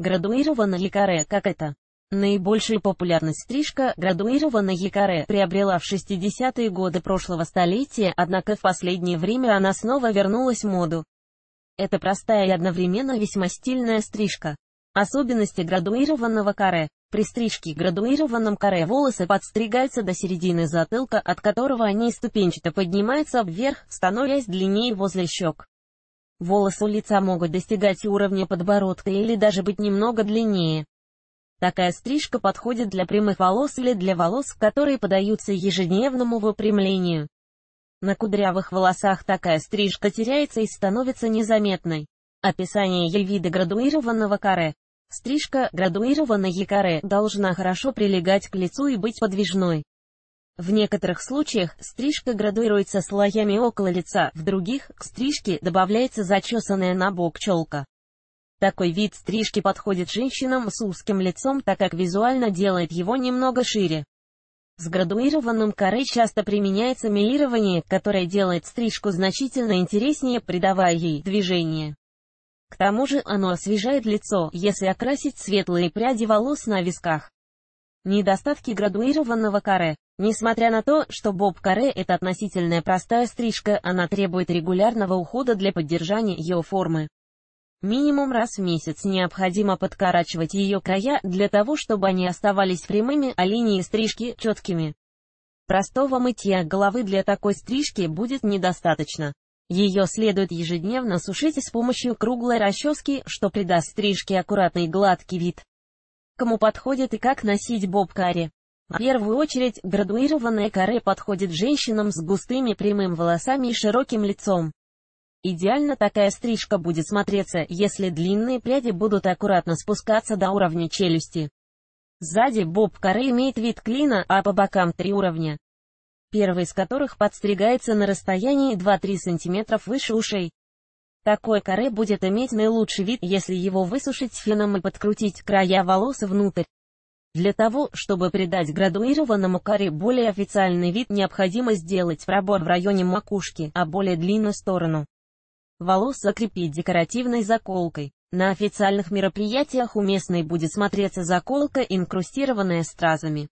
Градуировано якоре, как это? Наибольшую популярность стрижка градуирована якоре приобрела в 60-е годы прошлого столетия, однако в последнее время она снова вернулась в моду. Это простая и одновременно весьма стильная стрижка. Особенности градуированного каре. При стрижке градуированном каре волосы подстригаются до середины затылка, от которого они ступенчато поднимаются вверх, становясь длиннее возле щек. Волосы у лица могут достигать уровня подбородка или даже быть немного длиннее. Такая стрижка подходит для прямых волос или для волос, которые подаются ежедневному выпрямлению. На кудрявых волосах такая стрижка теряется и становится незаметной. Описание ей вида градуированного каре. Стрижка градуированной каре должна хорошо прилегать к лицу и быть подвижной. В некоторых случаях стрижка градуируется слоями около лица, в других – к стрижке добавляется зачесанная на бок челка. Такой вид стрижки подходит женщинам с узким лицом, так как визуально делает его немного шире. С градуированным коры часто применяется милирование, которое делает стрижку значительно интереснее, придавая ей движение. К тому же оно освежает лицо, если окрасить светлые пряди волос на висках. Недостатки градуированного каре. Несмотря на то, что боб каре это относительно простая стрижка, она требует регулярного ухода для поддержания ее формы. Минимум раз в месяц необходимо подкорачивать ее края для того, чтобы они оставались прямыми, а линии стрижки четкими. Простого мытья головы для такой стрижки будет недостаточно. Ее следует ежедневно сушить с помощью круглой расчески, что придаст стрижке аккуратный гладкий вид кому подходит и как носить боб-каре. В первую очередь, градуированное каре подходит женщинам с густыми прямым волосами и широким лицом. Идеально такая стрижка будет смотреться, если длинные пряди будут аккуратно спускаться до уровня челюсти. Сзади боб-каре имеет вид клина, а по бокам три уровня. Первый из которых подстригается на расстоянии 2-3 см выше ушей. Такой каре будет иметь наилучший вид, если его высушить феном и подкрутить края волос внутрь. Для того, чтобы придать градуированному коре более официальный вид, необходимо сделать пробор в районе макушки, а более длинную сторону. Волос закрепить декоративной заколкой. На официальных мероприятиях уместной будет смотреться заколка, инкрустированная стразами.